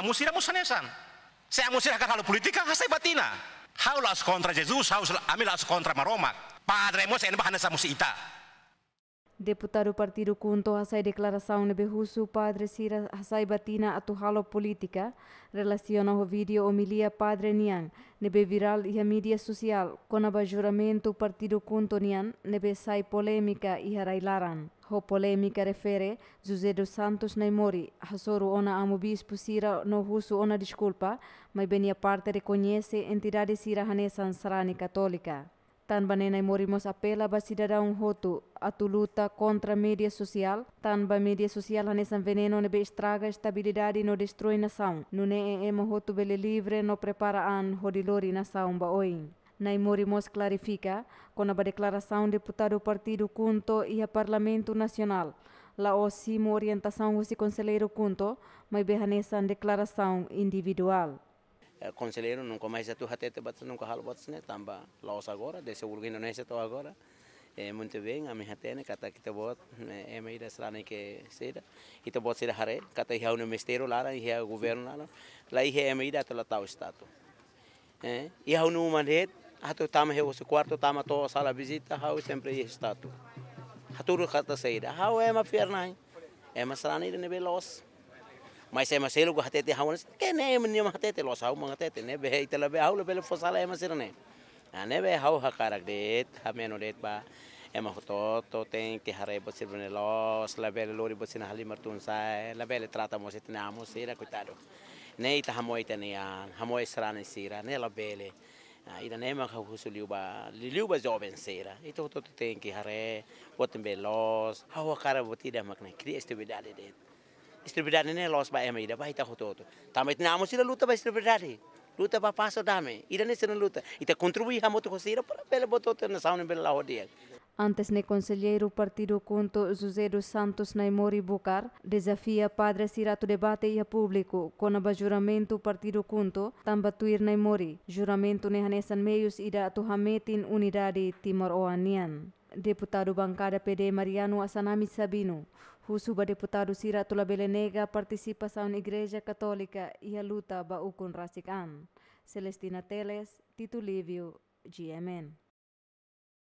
amosira musanesan. Ya, saya amosira kan halo politika hasai batina. Hau las kontra Jesus, hau ami las contra Maroma. saya en bahana samusita. Deputado Partido Kunto hasai declaração de husu Padre Sira hasai batina atu halo politika. relaciona o vídeo homilia Padre Nian nebe viral e a mídia social com Partido Kunto Nian nebe sai polêmica e harailaran. ho polêmica refere José dos Santos Neymori, Hassoru ona amo bispo Sira no husu ona desculpa, mas benia parte reconhece entidade Sira Hanesan Sarani Católica. Tan bane Neymori mos apela ba cidadão roto a tu luta contra a mídia social, tan ba mídia social Hanesan veneno nebe estraga estabilidade no destrói nação, no é emo roto bele livre no prepara an hodilori nação ba oin. Naimurimos clarifica, com a declaração deputado partido Cunto e a Parlamento Nacional, la osimo orientação o conselheiro Cunto, mas berranessa declaração individual. Eh, conselheiro nunca mais atu hatete batas nunca halo batas né tamba laos agora desse urgo Indonésia to agora é eh, muito bem a minha tene kata te bot é meio da srana que seira kita bot seira hare kata ia no ministério lá lá ia governo lá lá ia é eh, meio da la tau estado é ia no mandet hatu tama he usi quarto tama to sala visita hau sempre ye statu haturu khata seida hau é ma fier nai é ¿eh? ma sala ni nebe los mas é ma selo go hatete hau que ne ni ma hatete los hau ma hatete ne be itela be hau le be fosala é ma A ane be hau hakarak det hameno det ba ema hototo ten que haré você ver los la bela lori você na hali martun sai la bela trata mo se tenamos era coitado nei ta hamoita ne an hamoe srane sira ne la bela Ah, inanema husu liuba liuba joben sera ito to tenki hare boten be los hawa kara botida makna kri estabilidade det estabilidade ne los ba ema ida ba ita hoto to tamet namo sira luta ba estabilidade luta ba paso dame ida ne sira luta ita contribui hamoto kosira para bela bototo na sauna bela hodia Antes ne conselheiro partido conto José dos Santos Naimori Bucar desafia padre sirato debate a público com a juramento partido conto tambatuir Naimori. Juramento ne hanesan meios ida tuhametin unidade Timor-Oanian. Deputado bancada PD Mariano Asanami Sabino, o deputado Cirato Labelenega participação na Igreja Católica e a luta baú com Rasikan. Celestina Teles, Tito Livio GMN.